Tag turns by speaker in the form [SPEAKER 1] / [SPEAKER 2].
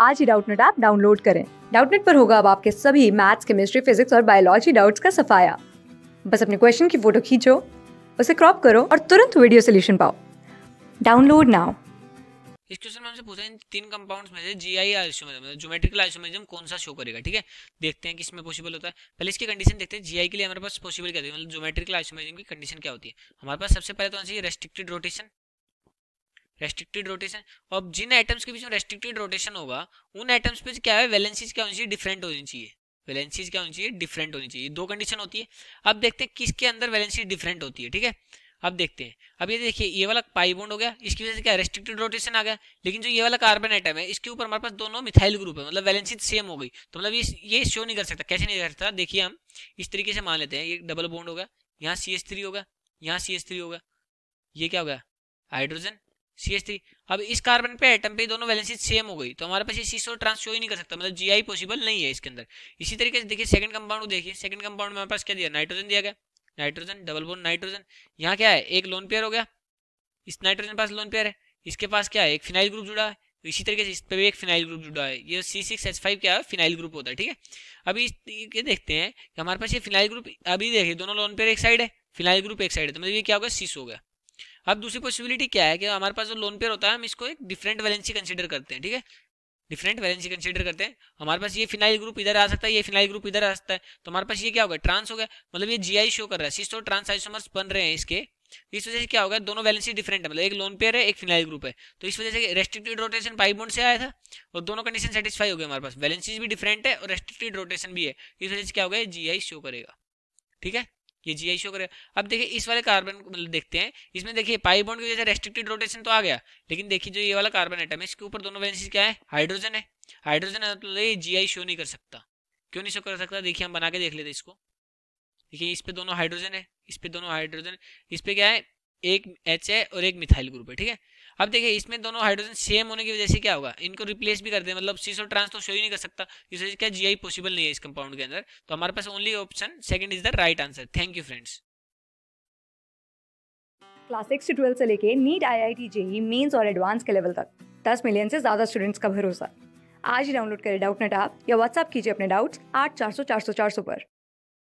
[SPEAKER 1] आज ही Doubtnut app download करें डाउटनेट पर होगा अब आपके सभी मैथ्स केमिस्ट्री फिजिक्स और बायोलॉजी डाउट्स का सफाया बस अपने क्वेश्चन की फोटो खींचो उसे क्रॉप करो और तुरंत वीडियो सोल्यूशन पाओ डाउनलोड नाउ
[SPEAKER 2] इस क्वेश्चन में हमसे पूछा इन तीन कंपाउंड्स में से जी आई आइसोमेरिज्म मतलब ज्योमेट्रिकल आइसोमेरिज्म कौन सा शो करेगा ठीक है देखते हैं किसमें पॉसिबल होता है पहले इसकी कंडीशन देखते हैं जीआई के लिए हमारे पास पॉसिबल क्या होती है मतलब ज्योमेट्रिकल आइसोमेरिज्म की कंडीशन क्या होती है हमारे पास सबसे पहले तो होना चाहिए रेस्ट्रिक्टेड रोटेशन रेस्ट्रिक्टेड रोटेशन और जिन आइटम्स के बीच में रेस्ट्रिक्टेड रोटेशन होगा उन आइटम्स पे क्या है वैलेंसीज क्या होनी चाहिए डिफरेंट होनी चाहिए वैलेंसीज क्या होनी चाहिए डिफरेंट होनी चाहिए दो कंडीशन होती है अब देखते हैं किसके अंदर वैलेंसी डिफरेंट होती है ठीक है अब देखते हैं अब ये देखिए ये वाला पाई बॉन्ड हो गया इसकी वजह से क्या रेस्ट्रिक्टेड रोटेशन आ गया लेकिन जो ये वाला कार्बन आइटम है इसके ऊपर हमारे पास दोनों मिथाइल ग्रुप है मतलब वैलेंसी सेम हो गई तो मतलब ये ये शो नहीं कर सकता कैसे नहीं कर सकता देखिए हम इस तरीके से मान लेते हैं ये डबल बॉन्ड होगा यहाँ सी एस थ्री होगा यहाँ सी एस थ्री होगा ये क्या होगा हाइड्रोजन सी एस थ्री अब इस कार्बन पे एटम पे दोनों वैलेंसी सेम हो गई तो हमारे पास ये सो ट्रांस शो ही नहीं कर सकता मतलब जीआई पॉसिबल नहीं है इसके अंदर इसी तरीके से देखिए सेकंड कंपाउंड को देखिए सेकंड कंपाउंड में हमारे पास क्या दिया नाइट्रोजन दिया गया नाइट्रोजन डबल बोन नाइट्रोजन यहाँ क्या है एक लोन पेयर हो गया इस नाइट्रोजन पास लोन पेयर है इसके पास क्या है एक फिनाइल ग्रुप जुड़ा है तो इसी तरीके से इस पर भी एक फिनाइल ग्रुप जुड़ा है ये सी सिक्स एच फाइव क्या है फिनाइल ग्रुप होता है ठीक है अभी ये देखते हैं कि हमारे पास ये फिनाइल ग्रुप अभी देखिए दोनों लोन पेयर एक साइड है फिनाइल ग्रुप एक साइड है तो मतलब ये क्या हो गया सीस हो गया अब दूसरी पॉसिबिलिटी क्या है कि हमारे पास जो लोन पेयर होता है हम इसको एक डिफरेंट वैलेंसी कंसिडर करते हैं ठीक है डिफरेंट वैलेंसी कंसिडर करते हैं हमारे पास ये फिनाइल ग्रुप इधर आ सकता है ये फिनाइल ग्रुप इधर आ सकता है तो हमारे पास ये क्या होगा ट्रांस हो गया मतलब ये जी शो कर रहा है सिस्टो ट्रांस आइसोमर्स बन रहे हैं इसके इस वजह से क्या होगा दोनों वैलेंसी डिफरेंट है मतलब एक लोन पेयर है एक फिनाइल ग्रुप है तो इस वजह से रेस्ट्रिक्टेड रोटेशन पाइप बोन से आया था और दोनों कंडीशन सेटिस्फाई हो गए हमारे पास वैलेंसीज भी डिफरेंट है और रेस्ट्रिक्टेड रोटेशन भी है इस वजह से क्या होगा जी आई शो करेगा ठीक है ये जी आई शो करेगा अब देखिए इस वाले कार्बन मतलब देखते हैं इसमें देखिए पाई बॉन्ड की वजह से रेस्ट्रिक्टेड रोटेशन तो आ गया लेकिन देखिए जो ये वाला कार्बन आइटम है इसके ऊपर दोनों वैलेंसी क्या है हाइड्रोजन है हाइड्रोजन है तो ये जी आई शो नहीं कर सकता क्यों नहीं शो कर सकता देखिए हम बना के देख लेते इसको देखिए इस पे दोनों हाइड्रोजन है इस पर दोनों हाइड्रोजन इस पे क्या है एक एच है और एक मिथाइल ग्रुप है ठीक है अब देखिए इसमें दोनों हाइड्रोजन सेम होने की वजह से क्या होगा इनको रिप्लेस भी कर दे मतलब सीसो ट्रांस तो शो ही नहीं कर सकता इस वजह से क्या जीआई पॉसिबल नहीं है इस कंपाउंड के अंदर तो हमारे पास only option second is the right answer thank you friends
[SPEAKER 1] class six से ट्वेल्थ से लेके NEET I I T JEE mains और एडवांस के लेवल तक दस मिलियन से ज्यादा स्टूडेंट्स का भरोसा आज ही डाउनलोड करें डाउट नेट आप या व्हाट्सअप कीजिए अपने डाउट्स आठ चार सौ चार सौ चार सौ पर